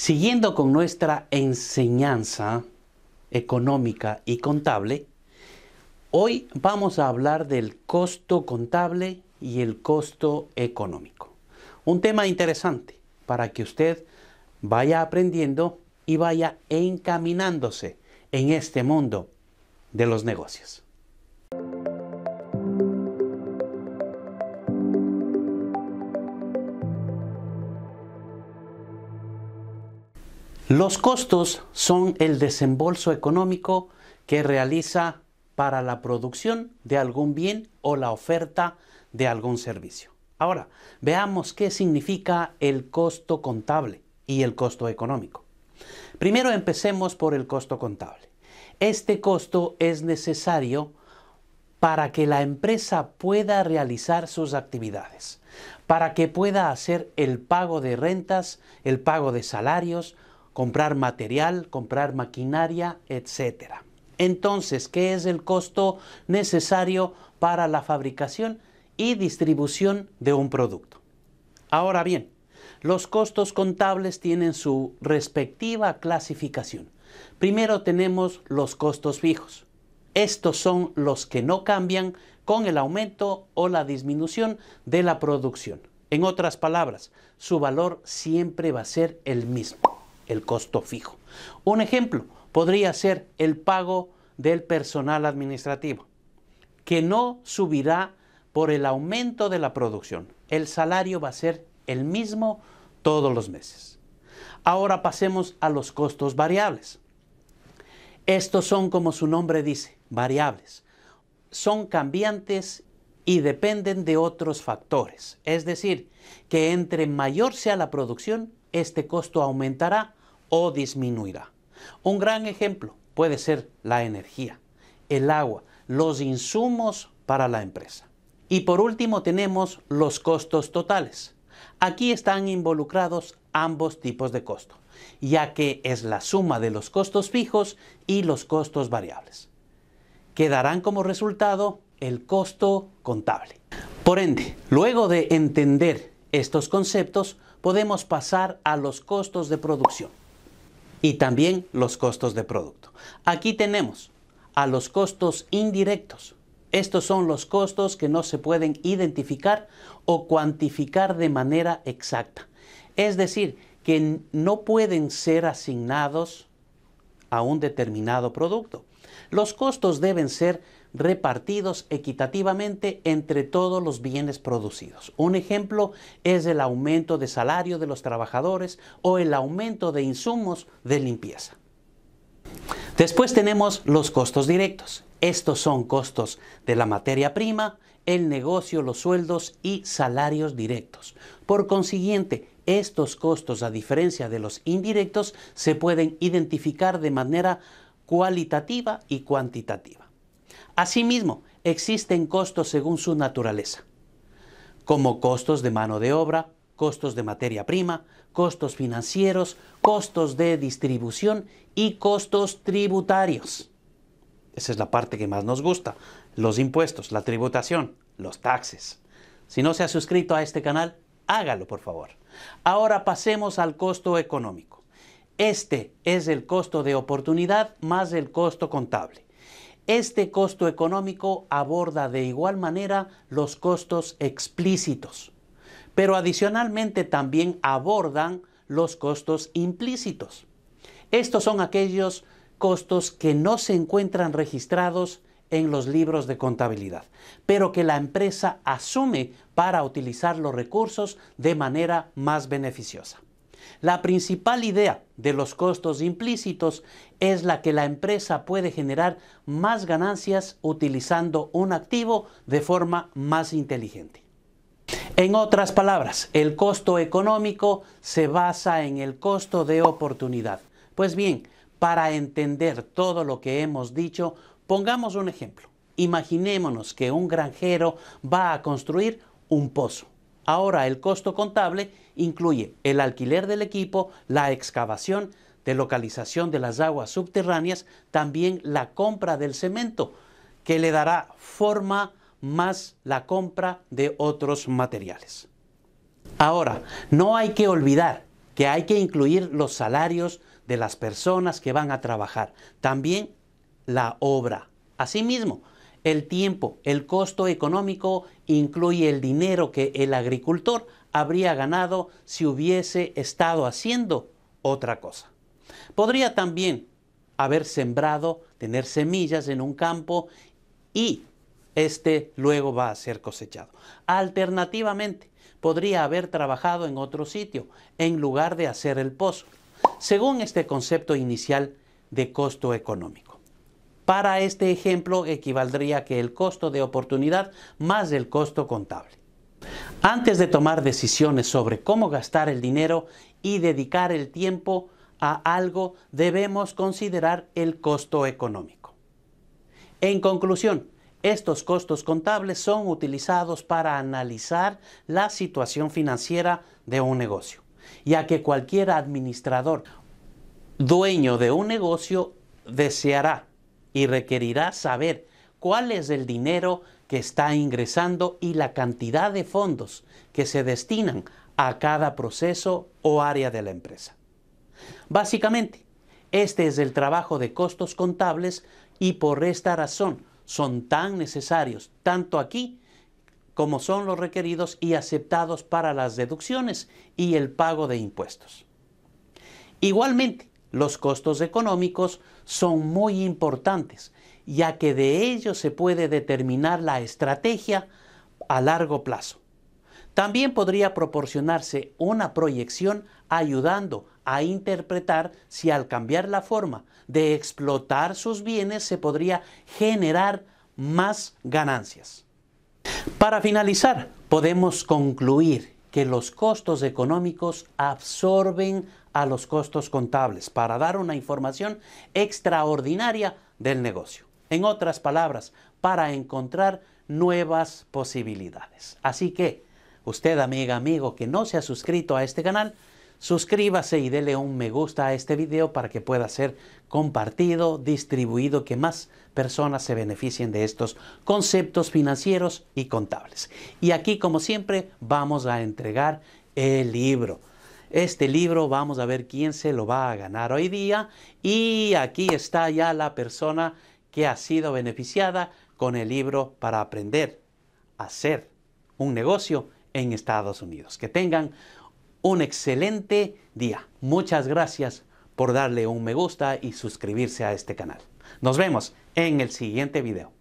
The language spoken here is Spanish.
Siguiendo con nuestra enseñanza económica y contable, hoy vamos a hablar del costo contable y el costo económico. Un tema interesante para que usted vaya aprendiendo y vaya encaminándose en este mundo de los negocios. Los costos son el desembolso económico que realiza para la producción de algún bien o la oferta de algún servicio. Ahora, veamos qué significa el costo contable y el costo económico. Primero empecemos por el costo contable. Este costo es necesario para que la empresa pueda realizar sus actividades, para que pueda hacer el pago de rentas, el pago de salarios, comprar material, comprar maquinaria, etcétera. Entonces, ¿qué es el costo necesario para la fabricación y distribución de un producto? Ahora bien, los costos contables tienen su respectiva clasificación. Primero tenemos los costos fijos. Estos son los que no cambian con el aumento o la disminución de la producción. En otras palabras, su valor siempre va a ser el mismo el costo fijo. Un ejemplo podría ser el pago del personal administrativo, que no subirá por el aumento de la producción. El salario va a ser el mismo todos los meses. Ahora pasemos a los costos variables. Estos son, como su nombre dice, variables. Son cambiantes y dependen de otros factores. Es decir, que entre mayor sea la producción, este costo aumentará o disminuirá. Un gran ejemplo puede ser la energía, el agua, los insumos para la empresa. Y por último tenemos los costos totales. Aquí están involucrados ambos tipos de costo, ya que es la suma de los costos fijos y los costos variables. Quedarán como resultado el costo contable. Por ende, luego de entender estos conceptos, podemos pasar a los costos de producción y también los costos de producto. Aquí tenemos a los costos indirectos. Estos son los costos que no se pueden identificar o cuantificar de manera exacta. Es decir, que no pueden ser asignados a un determinado producto. Los costos deben ser repartidos equitativamente entre todos los bienes producidos. Un ejemplo es el aumento de salario de los trabajadores o el aumento de insumos de limpieza. Después tenemos los costos directos. Estos son costos de la materia prima, el negocio, los sueldos y salarios directos. Por consiguiente, estos costos, a diferencia de los indirectos, se pueden identificar de manera cualitativa y cuantitativa. Asimismo, existen costos según su naturaleza, como costos de mano de obra, costos de materia prima, costos financieros, costos de distribución y costos tributarios. Esa es la parte que más nos gusta, los impuestos, la tributación, los taxes. Si no se ha suscrito a este canal, hágalo por favor. Ahora pasemos al costo económico. Este es el costo de oportunidad más el costo contable. Este costo económico aborda de igual manera los costos explícitos, pero adicionalmente también abordan los costos implícitos. Estos son aquellos costos que no se encuentran registrados en los libros de contabilidad, pero que la empresa asume para utilizar los recursos de manera más beneficiosa. La principal idea de los costos implícitos es la que la empresa puede generar más ganancias utilizando un activo de forma más inteligente. En otras palabras, el costo económico se basa en el costo de oportunidad. Pues bien, para entender todo lo que hemos dicho, pongamos un ejemplo. Imaginémonos que un granjero va a construir un pozo. Ahora el costo contable incluye el alquiler del equipo, la excavación, de localización de las aguas subterráneas, también la compra del cemento, que le dará forma más la compra de otros materiales. Ahora, no hay que olvidar que hay que incluir los salarios de las personas que van a trabajar, también la obra. Asimismo, el tiempo, el costo económico incluye el dinero que el agricultor habría ganado si hubiese estado haciendo otra cosa. Podría también haber sembrado, tener semillas en un campo y este luego va a ser cosechado. Alternativamente, podría haber trabajado en otro sitio en lugar de hacer el pozo, según este concepto inicial de costo económico. Para este ejemplo equivaldría que el costo de oportunidad más el costo contable. Antes de tomar decisiones sobre cómo gastar el dinero y dedicar el tiempo a algo, debemos considerar el costo económico. En conclusión, estos costos contables son utilizados para analizar la situación financiera de un negocio, ya que cualquier administrador dueño de un negocio deseará y requerirá saber cuál es el dinero que está ingresando y la cantidad de fondos que se destinan a cada proceso o área de la empresa. Básicamente, este es el trabajo de costos contables y por esta razón son tan necesarios tanto aquí como son los requeridos y aceptados para las deducciones y el pago de impuestos. Igualmente, los costos económicos son muy importantes, ya que de ellos se puede determinar la estrategia a largo plazo. También podría proporcionarse una proyección ayudando a interpretar si al cambiar la forma de explotar sus bienes se podría generar más ganancias. Para finalizar, podemos concluir que los costos económicos absorben a los costos contables para dar una información extraordinaria del negocio. En otras palabras, para encontrar nuevas posibilidades. Así que, usted amiga, amigo que no se ha suscrito a este canal, Suscríbase y dele un me gusta a este video para que pueda ser compartido, distribuido, que más personas se beneficien de estos conceptos financieros y contables. Y aquí, como siempre, vamos a entregar el libro. Este libro vamos a ver quién se lo va a ganar hoy día y aquí está ya la persona que ha sido beneficiada con el libro para aprender a hacer un negocio en Estados Unidos. Que tengan un excelente día. Muchas gracias por darle un me gusta y suscribirse a este canal. Nos vemos en el siguiente video.